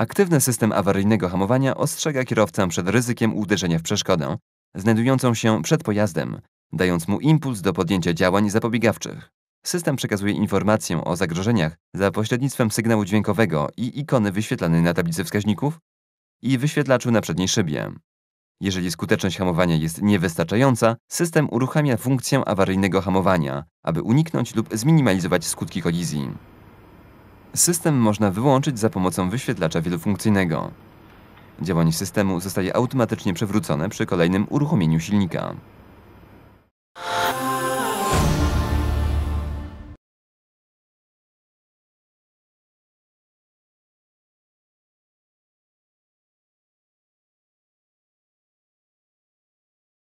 Aktywny system awaryjnego hamowania ostrzega kierowcę przed ryzykiem uderzenia w przeszkodę, znajdującą się przed pojazdem, dając mu impuls do podjęcia działań zapobiegawczych. System przekazuje informację o zagrożeniach za pośrednictwem sygnału dźwiękowego i ikony wyświetlanej na tablicy wskaźników i wyświetlaczu na przedniej szybie. Jeżeli skuteczność hamowania jest niewystarczająca, system uruchamia funkcję awaryjnego hamowania, aby uniknąć lub zminimalizować skutki kolizji. System można wyłączyć za pomocą wyświetlacza wielofunkcyjnego. Działanie systemu zostaje automatycznie przewrócone przy kolejnym uruchomieniu silnika.